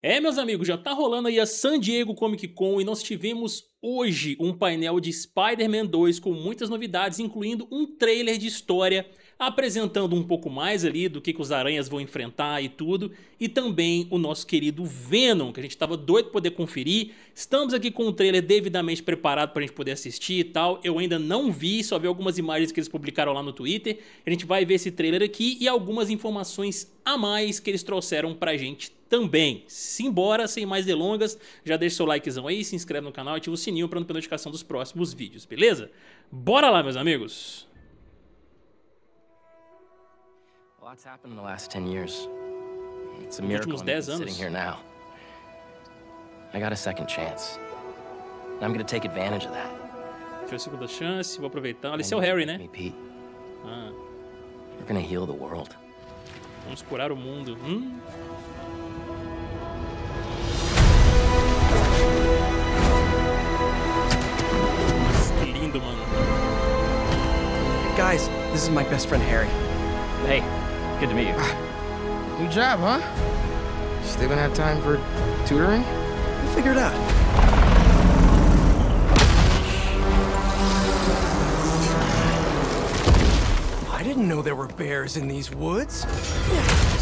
É, meus amigos, já tá rolando aí a San Diego Comic Con e nós tivemos hoje um painel de Spider-Man 2 com muitas novidades, incluindo um trailer de história apresentando um pouco mais ali do que, que os aranhas vão enfrentar e tudo, e também o nosso querido Venom, que a gente estava doido para poder conferir. Estamos aqui com o um trailer devidamente preparado para a gente poder assistir e tal. Eu ainda não vi, só vi algumas imagens que eles publicaram lá no Twitter. A gente vai ver esse trailer aqui e algumas informações a mais que eles trouxeram para a gente também. Simbora, sem mais delongas, já deixa seu likezão aí, se inscreve no canal, ativa o sininho para não perder notificação dos próximos vídeos, beleza? Bora lá, meus amigos! Lots happened in the last 10 years. It's a miracle I'm sitting here now. I got a second chance. And I'm gonna take advantage of that. Tive a segunda chance, vou aproveitar. Ali é o Harry, né? Me, ah. We're gonna heal the world. Vamos curar o mundo. Hum? Guys, this is my best friend Harry. Hey, Good to meet you. New job, huh? Still gonna have time for tutoring? We'll figure it out. I didn't know there were bears in these woods.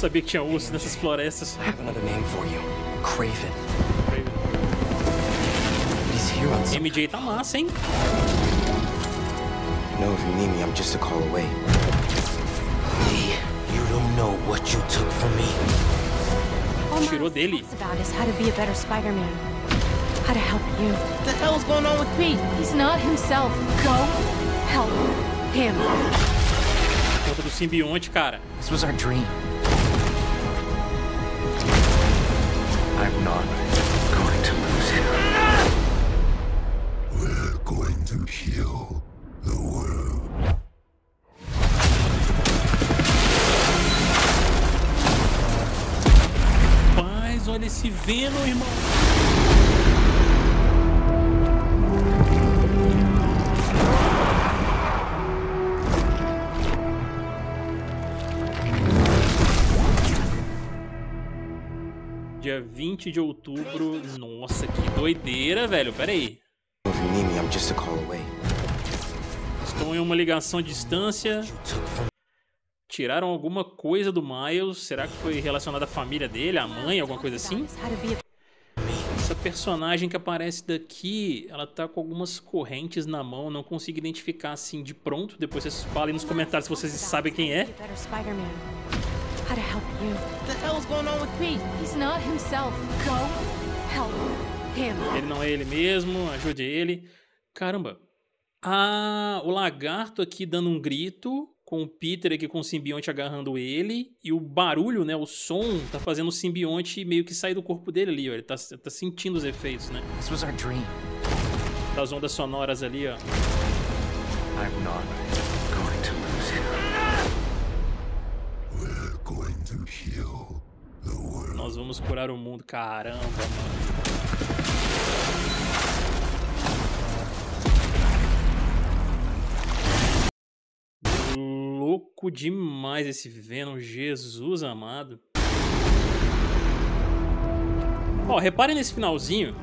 Sabia que tinha urso nessas florestas. I have another name for you. Craven. MJ tá massa, hein? You know if you need me, I'm just a call away. Lee. know what you took from me. Tirou dele. about is how to be a better Spider-Man. How to help you. What the hell's going on with Pete? He's not himself. Go help him. Conta do simbionte, cara. This was our dream. I'm not divino, irmão. Dia 20 de outubro. Nossa, que doideira, velho. Pera aí. Estou em uma ligação à distância tiraram alguma coisa do Miles. Será que foi relacionada à família dele, à mãe, alguma coisa assim? Essa personagem que aparece daqui, ela tá com algumas correntes na mão, não consigo identificar assim de pronto. Depois vocês falem nos comentários se vocês sabem quem é. Ele não é ele mesmo, ajude ele. Caramba. Ah, o lagarto aqui dando um grito com o Peter aqui com o simbionte agarrando ele, e o barulho, né, o som, tá fazendo o simbionte meio que sair do corpo dele ali, ó. Ele tá, tá sentindo os efeitos, né? This was our dream. Das ondas sonoras ali, ó. I'm not going to lose We're going to heal the world. Nós vamos curar o mundo, caramba, mano. louco demais esse Venom, Jesus amado. Ó, reparem nesse finalzinho.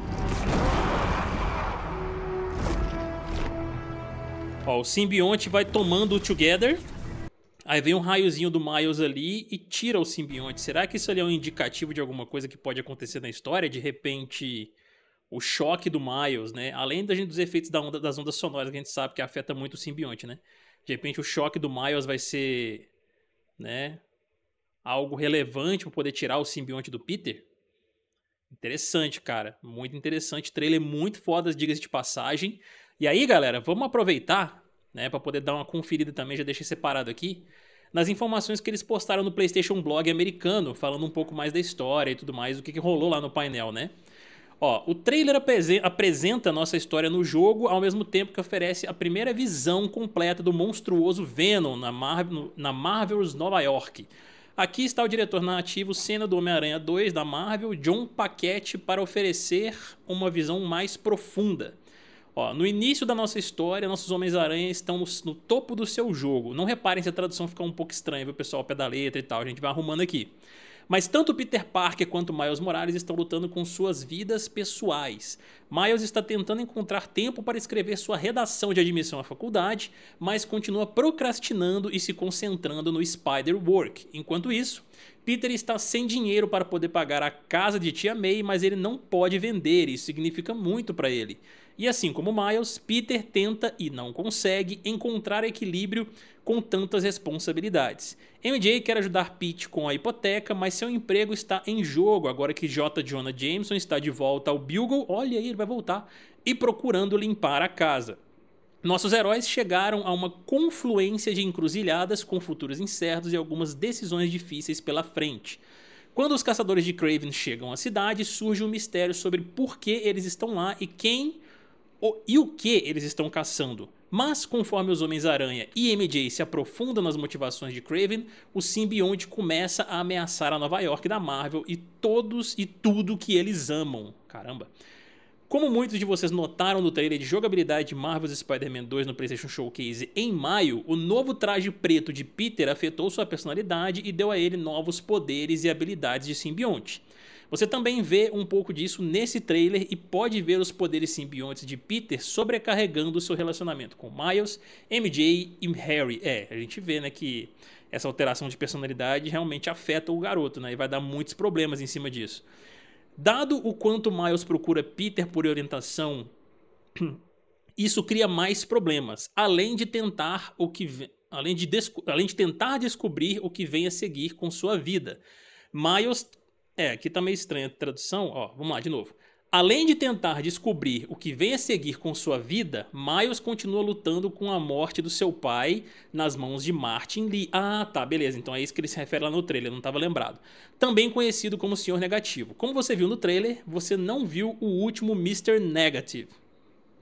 Ó, o simbionte vai tomando o Together. Aí vem um raiozinho do Miles ali e tira o simbionte. Será que isso ali é um indicativo de alguma coisa que pode acontecer na história? De repente, o choque do Miles, né? Além da gente, dos efeitos da onda, das ondas sonoras que a gente sabe que afeta muito o simbionte, né? De repente o choque do Miles vai ser, né, algo relevante para poder tirar o simbionte do Peter. Interessante, cara. Muito interessante. Trailer muito foda, diga-se de passagem. E aí, galera, vamos aproveitar, né, para poder dar uma conferida também, já deixei separado aqui, nas informações que eles postaram no PlayStation Blog americano, falando um pouco mais da história e tudo mais, o que, que rolou lá no painel, né? Ó, o trailer apresenta nossa história no jogo, ao mesmo tempo que oferece a primeira visão completa do monstruoso Venom na, Mar na Marvel's Nova York. Aqui está o diretor narrativo cena do Homem-Aranha 2 da Marvel, John Paquette, para oferecer uma visão mais profunda. Ó, no início da nossa história, nossos Homens-Aranha estão no, no, topo do seu jogo. Não reparem se a tradução ficar um pouco estranha, viu, pessoal? Pé da letra e tal, a gente vai arrumando aqui. Mas tanto Peter Parker quanto Miles Morales estão lutando com suas vidas pessoais. Miles está tentando encontrar tempo para escrever sua redação de admissão à faculdade, mas continua procrastinando e se concentrando no Spider-Work. Enquanto isso, Peter está sem dinheiro para poder pagar a casa de tia May, mas ele não pode vender, isso significa muito para ele. E assim como Miles, Peter tenta e não consegue encontrar equilíbrio com tantas responsabilidades. MJ quer ajudar Pete com a hipoteca, mas seu emprego está em jogo agora que J. Jonah Jameson está de volta ao Bugle, olha aí, ele vai voltar, e procurando limpar a casa. Nossos heróis chegaram a uma confluência de encruzilhadas com futuros incertos e algumas decisões difíceis pela frente. Quando os caçadores de Craven chegam à cidade, surge um mistério sobre por que eles estão lá e quem o, e o que eles estão caçando. Mas conforme os Homens-Aranha e MJ se aprofundam nas motivações de Craven, o simbionte começa a ameaçar a Nova York da Marvel e todos e tudo que eles amam. Caramba. Como muitos de vocês notaram no trailer de jogabilidade de Marvel's Spider-Man 2 no PlayStation Showcase em maio, o novo traje preto de Peter afetou sua personalidade e deu a ele novos poderes e habilidades de simbionte. Você também vê um pouco disso nesse trailer e pode ver os poderes simbiontes de Peter sobrecarregando o seu relacionamento com Miles, MJ e Harry. É, a gente vê né, que essa alteração de personalidade realmente afeta o garoto né, e vai dar muitos problemas em cima disso. Dado o quanto Miles procura Peter por orientação, isso cria mais problemas, além de tentar o que além de, além de tentar descobrir o que vem a seguir com sua vida. Miles é, aqui tá meio estranha a tradução. Ó, vamos lá de novo. Além de tentar descobrir o que vem a seguir com sua vida, Miles continua lutando com a morte do seu pai nas mãos de Martin Lee. Ah, tá, beleza. Então é isso que ele se refere lá no trailer, não estava lembrado. Também conhecido como Senhor Negativo. Como você viu no trailer, você não viu o último Mr. Negative.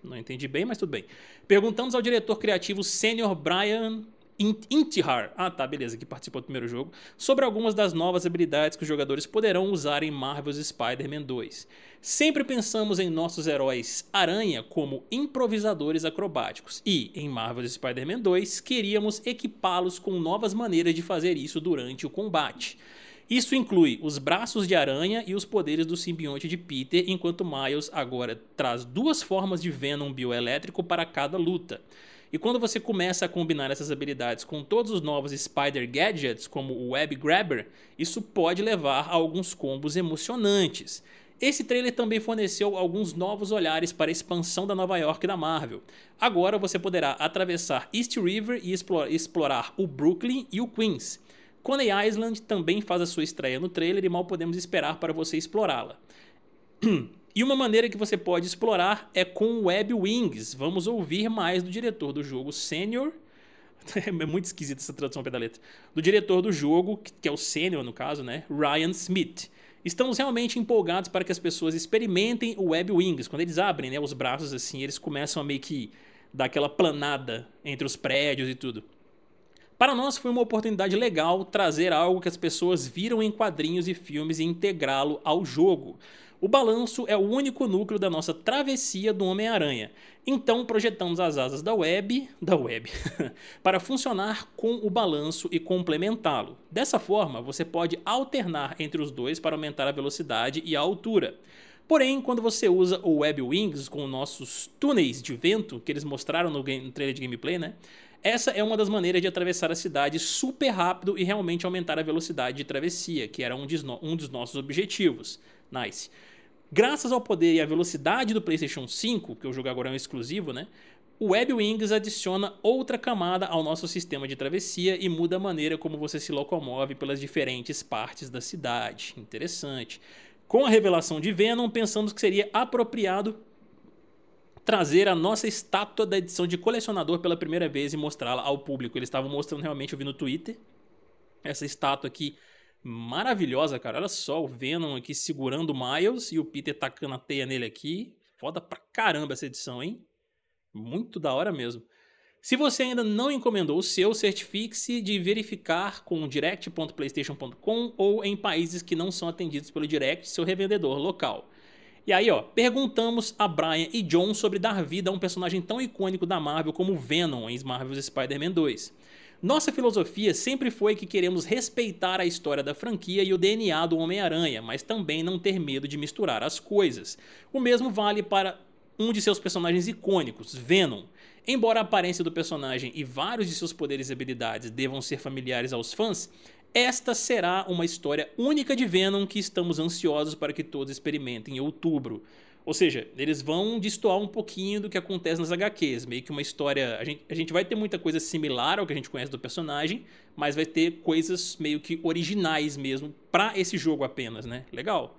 Não entendi bem, mas tudo bem. Perguntamos ao diretor criativo sênior Brian Intihar, ah tá, beleza, que participou do primeiro jogo, sobre algumas das novas habilidades que os jogadores poderão usar em Marvel's Spider-Man 2. Sempre pensamos em nossos heróis aranha como improvisadores acrobáticos e, em Marvel's Spider-Man 2, queríamos equipá-los com novas maneiras de fazer isso durante o combate. Isso inclui os braços de aranha e os poderes do simbionte de Peter, enquanto Miles agora traz duas formas de Venom bioelétrico para cada luta. E quando você começa a combinar essas habilidades com todos os novos Spider Gadgets, como o Web Grabber, isso pode levar a alguns combos emocionantes. Esse trailer também forneceu alguns novos olhares para a expansão da Nova York da Marvel. Agora você poderá atravessar East River e explorar o Brooklyn e o Queens. Coney Island também faz a sua estreia no trailer e mal podemos esperar para você explorá-la. E uma maneira que você pode explorar é com Web Wings. Vamos ouvir mais do diretor do jogo Senior. É muito esquisita essa tradução pela pé da letra. Do diretor do jogo, que é o Senior no caso, né? Ryan Smith. Estamos realmente empolgados para que as pessoas experimentem o Web Wings. Quando eles abrem né, os braços assim, eles começam a meio que dar aquela planada entre os prédios e tudo. Para nós foi uma oportunidade legal trazer algo que as pessoas viram em quadrinhos e filmes e integrá-lo ao jogo. O balanço é o único núcleo da nossa travessia do Homem-Aranha. Então projetamos as asas da web, da web, para funcionar com o balanço e complementá-lo. Dessa forma, você pode alternar entre os dois para aumentar a velocidade e a altura. Porém, quando você usa o Web Wings com nossos túneis de vento, que eles mostraram no, game, no trailer de gameplay, né? Essa é uma das maneiras de atravessar a cidade super rápido e realmente aumentar a velocidade de travessia, que era um, um dos nossos objetivos. Nice. Graças ao poder e à velocidade do PlayStation 5, que o jogo agora é um exclusivo, né? O Wings adiciona outra camada ao nosso sistema de travessia e muda a maneira como você se locomove pelas diferentes partes da cidade. Interessante. Com a revelação de Venom, pensamos que seria apropriado trazer a nossa estátua da edição de colecionador pela primeira vez e mostrá-la ao público. Eles estavam mostrando realmente, eu vi no Twitter, essa estátua aqui maravilhosa, cara. Olha só o Venom aqui segurando o Miles e o Peter tacando a teia nele aqui. Foda pra caramba essa edição, hein? Muito da hora mesmo. Se você ainda não encomendou o seu, certifique-se de verificar com direct.playstation.com ou em países que não são atendidos pelo direct, seu revendedor local. E aí, ó, perguntamos a Brian e John sobre dar vida a um personagem tão icônico da Marvel como Venom em Marvel's Spider-Man 2. Nossa filosofia sempre foi que queremos respeitar a história da franquia e o DNA do Homem-Aranha, mas também não ter medo de misturar as coisas. O mesmo vale para um de seus personagens icônicos, Venom. Embora a aparência do personagem e vários de seus poderes e habilidades devam ser familiares aos fãs, esta será uma história única de Venom que estamos ansiosos para que todos experimentem em outubro. Ou seja, eles vão destoar um pouquinho do que acontece nas HQs. Meio que uma história. A gente, a gente vai ter muita coisa similar ao que a gente conhece do personagem, mas vai ter coisas meio que originais mesmo para esse jogo apenas, né? Legal.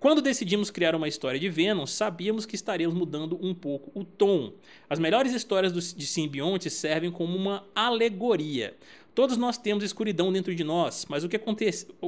Quando decidimos criar uma história de Venom, sabíamos que estaríamos mudando um pouco o tom. As melhores histórias de simbiontes servem como uma alegoria. Todos nós temos escuridão dentro de nós, mas o que,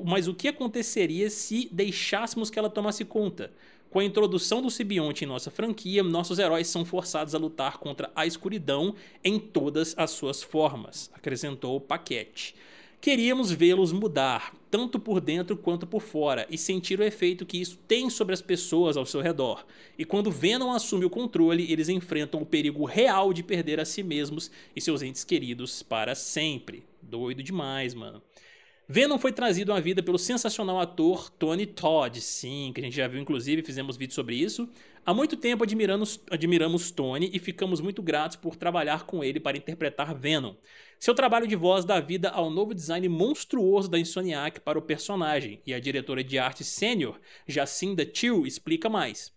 mas o que aconteceria se deixássemos que ela tomasse conta? Com a introdução do Sibionte em nossa franquia, nossos heróis são forçados a lutar contra a escuridão em todas as suas formas, acrescentou Paquete. Queríamos vê-los mudar, tanto por dentro quanto por fora, e sentir o efeito que isso tem sobre as pessoas ao seu redor. E quando Venom assume o controle, eles enfrentam o perigo real de perder a si mesmos e seus entes queridos para sempre. Doido demais, mano. Venom foi trazido à vida pelo sensacional ator Tony Todd, sim, que a gente já viu, inclusive, fizemos vídeo sobre isso. Há muito tempo admiramos, admiramos Tony e ficamos muito gratos por trabalhar com ele para interpretar Venom. Seu trabalho de voz dá vida ao novo design monstruoso da Insomniac para o personagem, e a diretora de arte sênior, Jacinda Till, explica mais.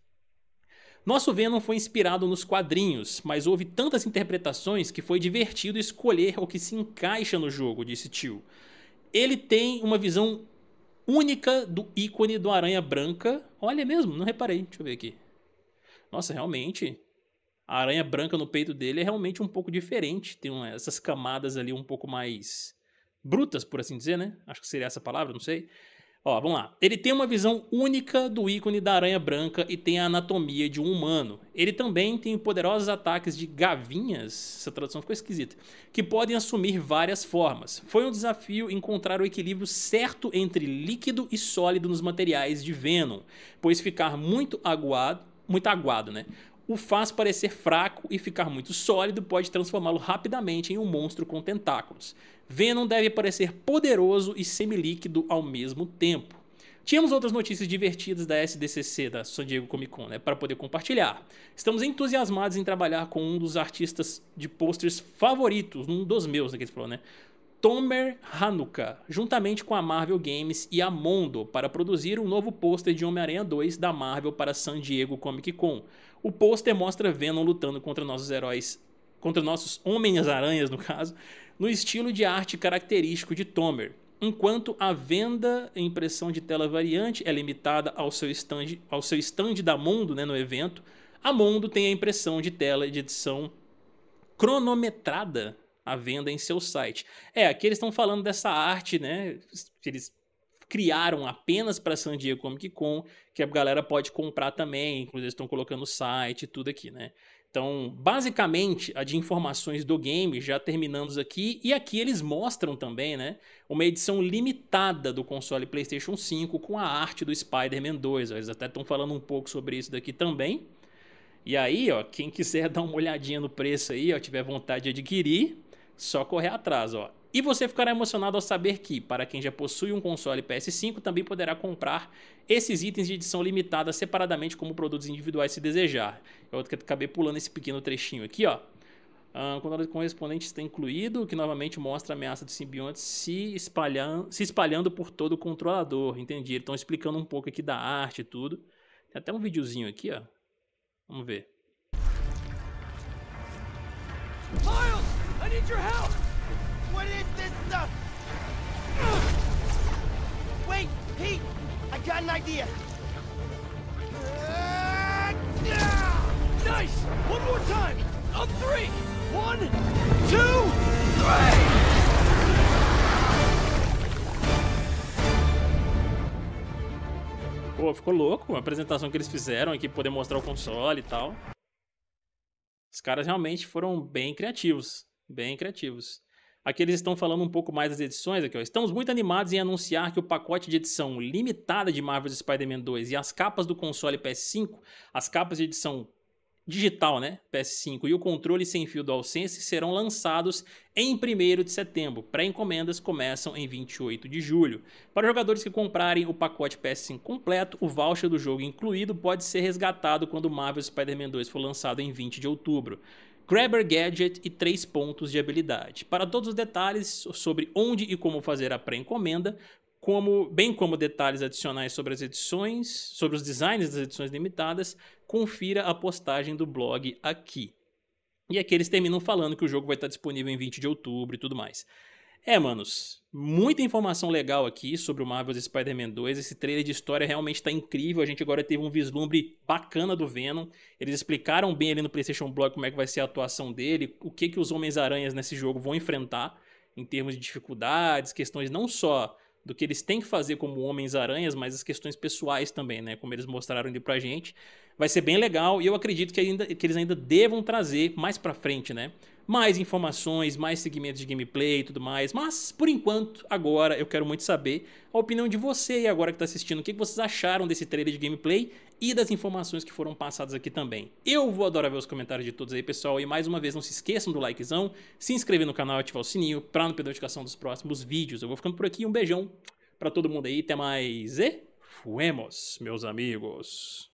Nosso Venom foi inspirado nos quadrinhos, mas houve tantas interpretações que foi divertido escolher o que se encaixa no jogo, disse Till ele tem uma visão única do ícone do Aranha Branca. Olha é mesmo, não reparei. Deixa eu ver aqui. Nossa, realmente, a aranha branca no peito dele é realmente um pouco diferente. Tem uma, essas camadas ali um pouco mais brutas, por assim dizer, né? Acho que seria essa palavra, não sei. Ó, vamos lá. Ele tem uma visão única do ícone da aranha branca e tem a anatomia de um humano. Ele também tem poderosos ataques de gavinhas, essa tradução ficou esquisita, que podem assumir várias formas. Foi um desafio encontrar o equilíbrio certo entre líquido e sólido nos materiais de Venom, pois ficar muito aguado, muito aguado, né? o faz parecer fraco e ficar muito sólido pode transformá-lo rapidamente em um monstro com tentáculos. Venom deve parecer poderoso e semilíquido ao mesmo tempo. Tínhamos outras notícias divertidas da SDCC, da San Diego Comic Con, né, para poder compartilhar. Estamos entusiasmados em trabalhar com um dos artistas de posters favoritos, um dos meus, né, que né? Tomer Hanuka, juntamente com a Marvel Games e a Mondo, para produzir um novo pôster de Homem-Aranha 2 da Marvel para San Diego Comic Con. O pôster mostra Venom lutando contra nossos heróis, contra nossos Homens-Aranhas, no caso, no estilo de arte característico de Tomer. Enquanto a venda e impressão de tela variante é limitada ao seu stand, ao seu stand da Mondo né, no evento, a Mondo tem a impressão de tela de edição cronometrada a venda em seu site. É, aqui eles estão falando dessa arte, né? Que eles criaram apenas para San Diego Comic Con, que a galera pode comprar também, inclusive eles estão colocando o site e tudo aqui, né? Então, basicamente, a de informações do game, já terminamos aqui, e aqui eles mostram também, né, uma edição limitada do console PlayStation 5 com a arte do Spider-Man 2, eles até estão falando um pouco sobre isso daqui também. E aí, ó, quem quiser dar uma olhadinha no preço aí, ó, tiver vontade de adquirir, só correr atrás, ó. E você ficará emocionado ao saber que, para quem já possui um console PS5, também poderá comprar esses itens de edição limitada separadamente como produtos individuais se desejar. É eu acabei pulando esse pequeno trechinho aqui, ó. quando ah, o correspondente está incluído, que novamente mostra a ameaça do simbionte se, espalhando, se espalhando por todo o controlador. Entendi. Eles estão explicando um pouco aqui da arte e tudo. Tem até um videozinho aqui, ó. Vamos ver. need your help! What is this stuff? Wait, Pete! I got an idea! Nice! One more time! On three! One, two, three! Pô, ficou louco a apresentação que eles fizeram aqui, poder mostrar o console e tal. Os caras realmente foram bem criativos. Bem criativos. Aqui eles estão falando um pouco mais das edições. Aqui, ó. Estamos muito animados em anunciar que o pacote de edição limitada de Marvel's Spider-Man 2 e as capas do console PS5, as capas de edição digital, né, PS5, e o controle sem fio do AllSense serão lançados em 1 de setembro. Pré-encomendas começam em 28 de julho. Para jogadores que comprarem o pacote PS5 completo, o voucher do jogo incluído pode ser resgatado quando Marvel Spider-Man 2 for lançado em 20 de outubro. Grabber Gadget e 3 pontos de habilidade. Para todos os detalhes sobre onde e como fazer a pré-encomenda, como, bem como detalhes adicionais sobre as edições, sobre os designs das edições limitadas, confira a postagem do blog aqui. E aqui eles terminam falando que o jogo vai estar disponível em 20 de outubro e tudo mais. É, manos, muita informação legal aqui sobre o Marvel's Spider-Man 2. Esse trailer de história realmente está incrível. A gente agora teve um vislumbre bacana do Venom. Eles explicaram bem ali no PlayStation Blog como é que vai ser a atuação dele, o que que os Homens-Aranhas nesse jogo vão enfrentar em termos de dificuldades, questões não só do que eles têm que fazer como Homens-Aranhas, mas as questões pessoais também, né? Como eles mostraram ali pra gente. Vai ser bem legal e eu acredito que, ainda, que eles ainda devam trazer mais pra frente, né? mais informações, mais segmentos de gameplay e tudo mais. Mas, por enquanto, agora eu quero muito saber a opinião de você e agora que está assistindo, o que vocês acharam desse trailer de gameplay e das informações que foram passadas aqui também. Eu vou adorar ver os comentários de todos aí, pessoal. E mais uma vez, não se esqueçam do likezão, se inscrever no canal e ativar o sininho para não perder a notificação dos próximos vídeos. Eu vou ficando por aqui. Um beijão para todo mundo aí. Até mais e fuemos, meus amigos.